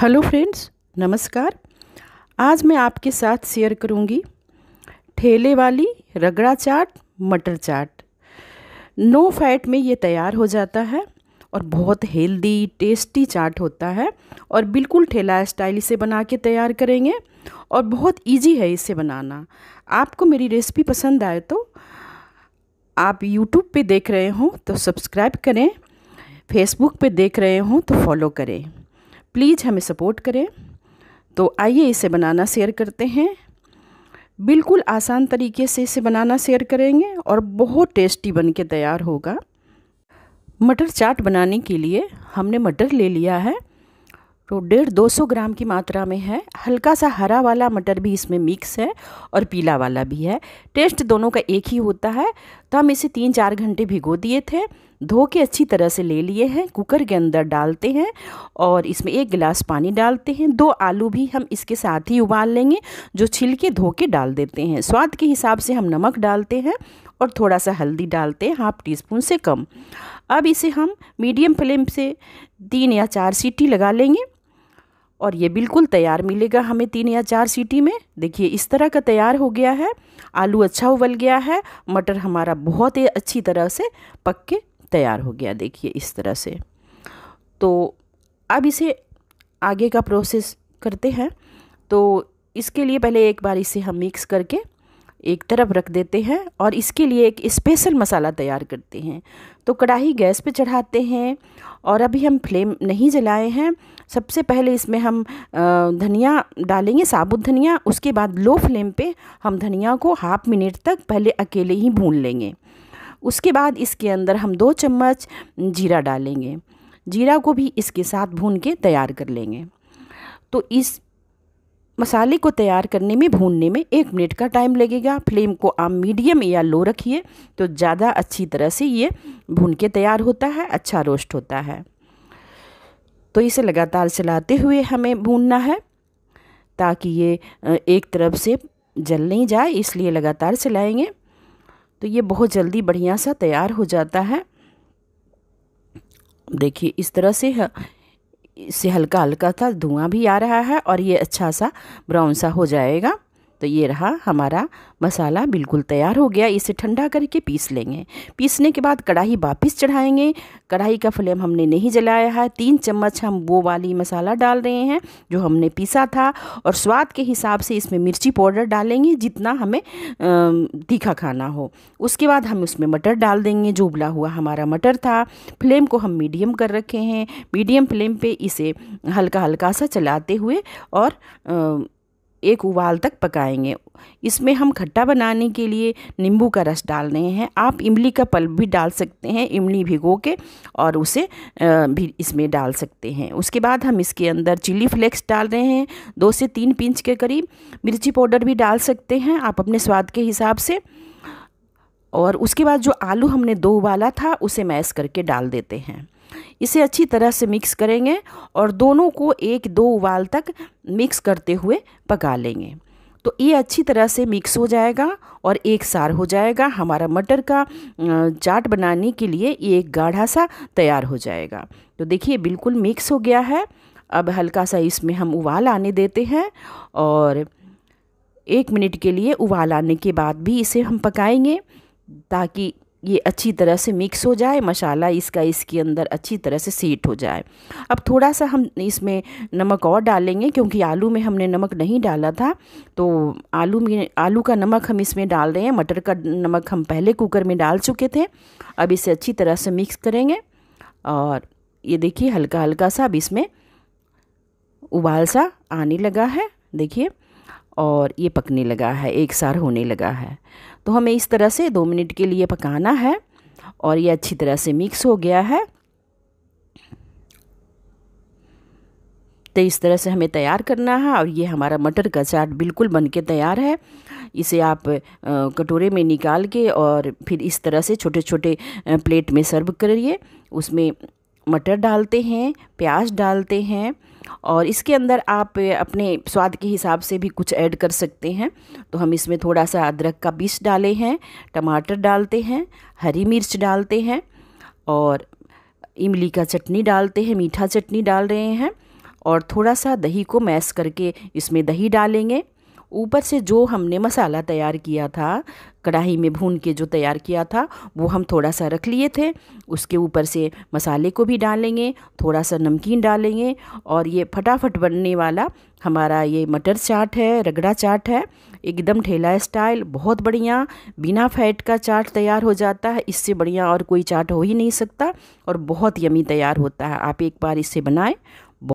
hello friends नमस्कार आज मैं आपके साथ शेयर करूंगी ठेले वाली रगड़ा चाट मटर चाट नो फैट में ये तैयार हो जाता है और बहुत हेल्दी टेस्टी चाट होता है और बिल्कुल ठेला स्टाइल से बना के तैयार करेंगे और बहुत इजी है इसे बनाना आपको मेरी रेसिपी पसंद आए तो आप यूट्यूब पे देख रहे हों तो सब्सक्राइब करें फेसबुक पे देख रहे हों तो फॉलो करें प्लीज़ हमें सपोर्ट करें तो आइए इसे बनाना शेयर करते हैं बिल्कुल आसान तरीके से इसे बनाना शेयर करेंगे और बहुत टेस्टी बन के तैयार होगा मटर चाट बनाने के लिए हमने मटर ले लिया है तो डेढ़ दो सौ ग्राम की मात्रा में है हल्का सा हरा वाला मटर भी इसमें मिक्स है और पीला वाला भी है टेस्ट दोनों का एक ही होता है तो हम इसे तीन चार घंटे भिगो दिए थे धो के अच्छी तरह से ले लिए हैं कुकर के अंदर डालते हैं और इसमें एक गिलास पानी डालते हैं दो आलू भी हम इसके साथ ही उबाल लेंगे जो छिलके धो के डाल देते हैं स्वाद के हिसाब से हम नमक डालते हैं और थोड़ा सा हल्दी डालते हैं हाफ टी स्पून से कम अब इसे हम मीडियम फ्लेम से तीन या चार सीटी लगा लेंगे और ये बिल्कुल तैयार मिलेगा हमें तीन या चार सीटी में देखिए इस तरह का तैयार हो गया है आलू अच्छा उबल गया है मटर हमारा बहुत ही अच्छी तरह से पक के तैयार हो गया देखिए इस तरह से तो अब इसे आगे का प्रोसेस करते हैं तो इसके लिए पहले एक बार इसे हम मिक्स करके एक तरफ रख देते हैं और इसके लिए एक स्पेशल मसाला तैयार करते हैं तो कढ़ाई गैस पे चढ़ाते हैं और अभी हम फ्लेम नहीं जलाए हैं सबसे पहले इसमें हम धनिया डालेंगे साबुत धनिया उसके बाद लो फ्लेम पे हम धनिया को हाफ मिनट तक पहले अकेले ही भून लेंगे उसके बाद इसके अंदर हम दो चम्मच जीरा डालेंगे जीरा को भी इसके साथ भून के तैयार कर लेंगे तो इस मसाले को तैयार करने में भूनने में एक मिनट का टाइम लगेगा फ्लेम को आप मीडियम या लो रखिए तो ज़्यादा अच्छी तरह से ये भून के तैयार होता है अच्छा रोस्ट होता है तो इसे लगातार चलाते हुए हमें भूनना है ताकि ये एक तरफ से जल नहीं जाए इसलिए लगातार चलाएँगे तो ये बहुत जल्दी बढ़िया सा तैयार हो जाता है देखिए इस तरह से इससे हल्का हल्का था धुआं भी आ रहा है और ये अच्छा सा ब्राउन सा हो जाएगा तो ये रहा हमारा मसाला बिल्कुल तैयार हो गया इसे ठंडा करके पीस लेंगे पीसने के बाद कढ़ाई वापस चढ़ाएंगे कढ़ाई का फ्लेम हमने नहीं जलाया है तीन चम्मच हम वो वाली मसाला डाल रहे हैं जो हमने पीसा था और स्वाद के हिसाब से इसमें मिर्ची पाउडर डालेंगे जितना हमें तीखा खाना हो उसके बाद हम उसमें मटर डाल देंगे जो उबला हुआ हमारा मटर था फ्लेम को हम मीडियम कर रखे हैं मीडियम फ्लेम पर इसे हल्का हल्का सा चलाते हुए और एक उबाल तक पकाएंगे इसमें हम खट्टा बनाने के लिए नींबू का रस डाल रहे हैं आप इमली का पल्प भी डाल सकते हैं इमली भिगो के और उसे भी इसमें डाल सकते हैं उसके बाद हम इसके अंदर चिली फ्लेक्स डाल रहे हैं दो से तीन पिंच के करीब मिर्ची पाउडर भी डाल सकते हैं आप अपने स्वाद के हिसाब से और उसके बाद जो आलू हमने दो उबाला था उसे मैश करके डाल देते हैं इसे अच्छी तरह से मिक्स करेंगे और दोनों को एक दो उबाल तक मिक्स करते हुए पका लेंगे तो ये अच्छी तरह से मिक्स हो जाएगा और एक सार हो जाएगा हमारा मटर का चाट बनाने के लिए ये एक गाढ़ा सा तैयार हो जाएगा तो देखिए बिल्कुल मिक्स हो गया है अब हल्का सा इसमें हम उबाल आने देते हैं और एक मिनट के लिए उबाल आने के बाद भी इसे हम पकाएंगे ताकि ये अच्छी तरह से मिक्स हो जाए मसाला इसका इसके अंदर अच्छी तरह से सीट हो जाए अब थोड़ा सा हम इसमें नमक और डालेंगे क्योंकि आलू में हमने नमक नहीं डाला था तो आलू में आलू का नमक हम इसमें डाल रहे हैं मटर का नमक हम पहले कुकर में डाल चुके थे अब इसे अच्छी तरह से मिक्स करेंगे और ये देखिए हल्का हल्का सा अब इसमें उबाल सा आने लगा है देखिए और ये पकने लगा है एक सार होने लगा है तो हमें इस तरह से दो मिनट के लिए पकाना है और ये अच्छी तरह से मिक्स हो गया है तो इस तरह से हमें तैयार करना है और ये हमारा मटर का चाट बिल्कुल बन के तैयार है इसे आप कटोरे में निकाल के और फिर इस तरह से छोटे छोटे प्लेट में सर्व करिए उसमें मटर डालते हैं प्याज डालते हैं और इसके अंदर आप अपने स्वाद के हिसाब से भी कुछ ऐड कर सकते हैं तो हम इसमें थोड़ा सा अदरक का बीज डाले हैं टमाटर डालते हैं हरी मिर्च डालते हैं और इमली का चटनी डालते हैं मीठा चटनी डाल रहे हैं और थोड़ा सा दही को मैश करके इसमें दही डालेंगे ऊपर से जो हमने मसाला तैयार किया था कढ़ाई में भून के जो तैयार किया था वो हम थोड़ा सा रख लिए थे उसके ऊपर से मसाले को भी डालेंगे थोड़ा सा नमकीन डालेंगे और ये फटाफट बनने वाला हमारा ये मटर चाट है रगड़ा चाट है एकदम ठेला स्टाइल बहुत बढ़िया बिना फैट का चाट तैयार हो जाता है इससे बढ़िया और कोई चाट हो ही नहीं सकता और बहुत यमी तैयार होता है आप एक बार इसे बनाएँ